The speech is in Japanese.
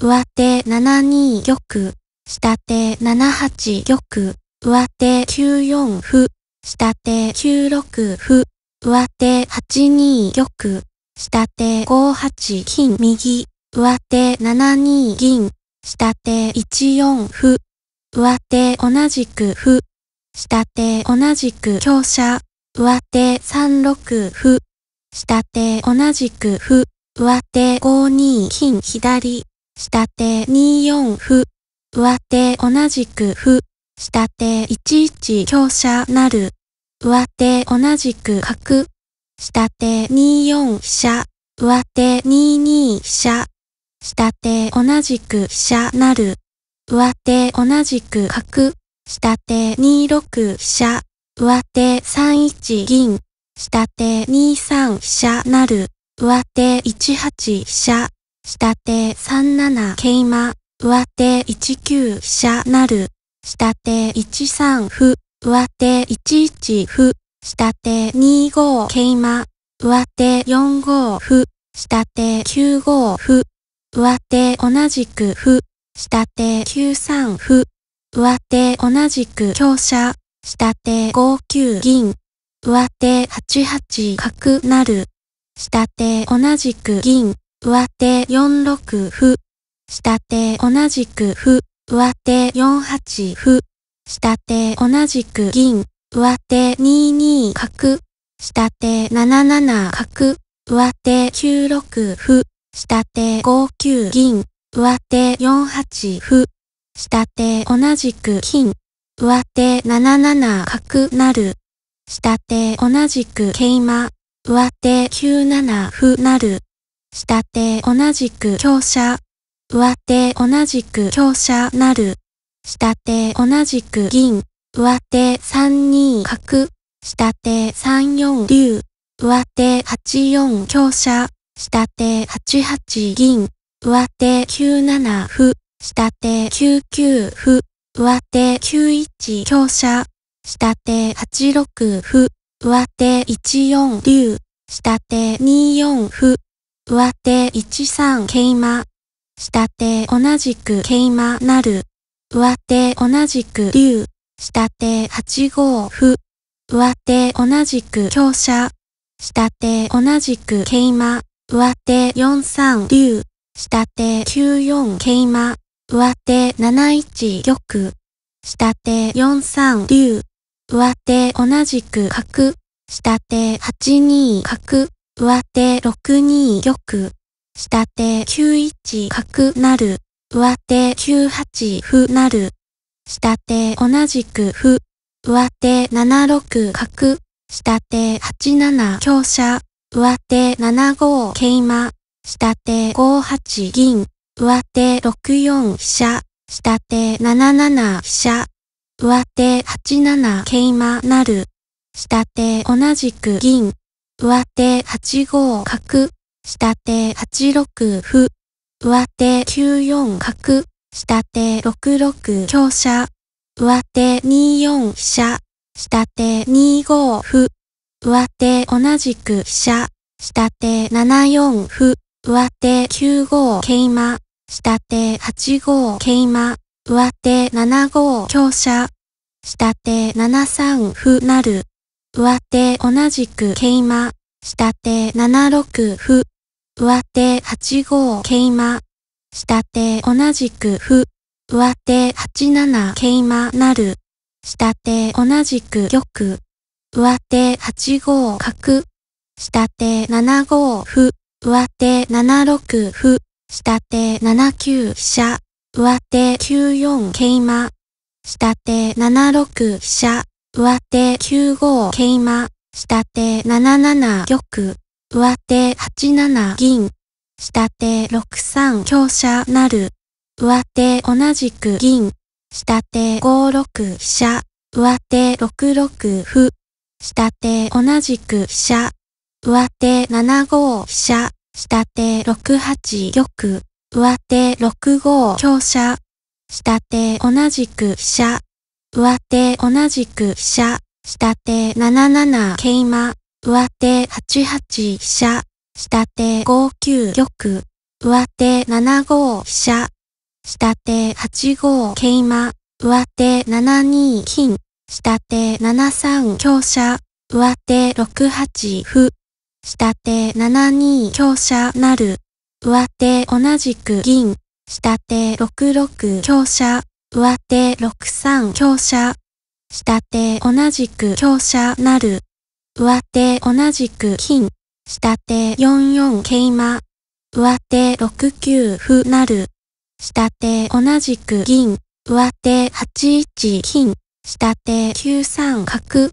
上手7二玉、下手7八玉、上手9四歩、下手9六歩、上手8二玉、下手5八金右、上手7二銀、下手1四歩、上手同じく歩、下手同じく強者、上手3六歩、下手同じく歩、上手5二金左、下手2四歩、上手同じく歩、下手11強者なる、上手同じく角、下手2四飛車、上手2二飛車、下手同じく飛車なる、上手同じく角、下手2六飛車、上手3一銀、下手2三飛車なる、上手1八飛車、下手3七桂馬、上手1九飛車なる、下手1三歩、上手1一歩、下手2五桂馬、上手4五歩、下手9五歩、上手同じく歩、下手9三歩、上手同じく強者、下手5九銀、上手8八角なる、下手同じく銀、上手4六歩、下手同じく歩、上手4八歩、下手同じく銀、上手2二角、下手7七角、上手9六歩、下手5九銀、上手4八歩、下手同じく金、上手7七角なる、下手同じく桂馬、上手9七歩なる。下手同じく強者。上手同じく強者なる。下手同じく銀。上手三二角。下手三四竜。上手八四強者。下手八八銀。上手九七歩。下手九九歩。上手九一強者。下手八六歩。上手一四竜。下手二四歩。上手1三桂馬。下手同じく桂馬なる。上手同じく竜。下手8五歩。上手同じく強者。下手同じく桂馬。上手4三竜。下手9四桂馬。上手7一玉。下手4三竜。上手同じく角。下手8二角。上手6二玉、下手9一角なる、上手9八歩なる、下手同じく歩、上手7六角、下手8七強者、上手7五桂馬、下手5八銀、上手6四飛車、下手7七飛車、上手8七桂馬なる、下手同じく銀、上手8五角、下手8六歩、上手9四角、下手6六強者、上手2四飛車、下手2五歩、上手同じく飛車、下手7四歩、上手9五桂馬、下手8五桂馬、上手7五強者、下手7三歩なる。上手同じく桂馬、下手7六歩。上手8五桂馬、下手同じく歩。上手8七桂馬なる。下手同じく玉。上手8五角。下手7五歩。上手7六歩。下手7九飛車。上手9四桂馬。下手7六飛車。上手9五桂馬、下手7七玉、上手8七銀、下手6三強者なる、上手同じく銀、下手5六飛車、上手6六歩、下手同じく飛車、上手7五飛車、下手6八玉、上手6五強者、下手同じく飛車、上手同じく飛車、下手7七桂馬、上手8八飛車、下手5九玉、上手7五飛車、下手8五桂馬、上手7二金、下手7三香車、上手6八歩、下手7二香車なる、上手同じく銀、下手6六香車、上手6三強者。下手同じく強者なる。上手同じく金。下手4四桂馬。上手6九歩なる。下手同じく銀。上手8一金。下手9三角。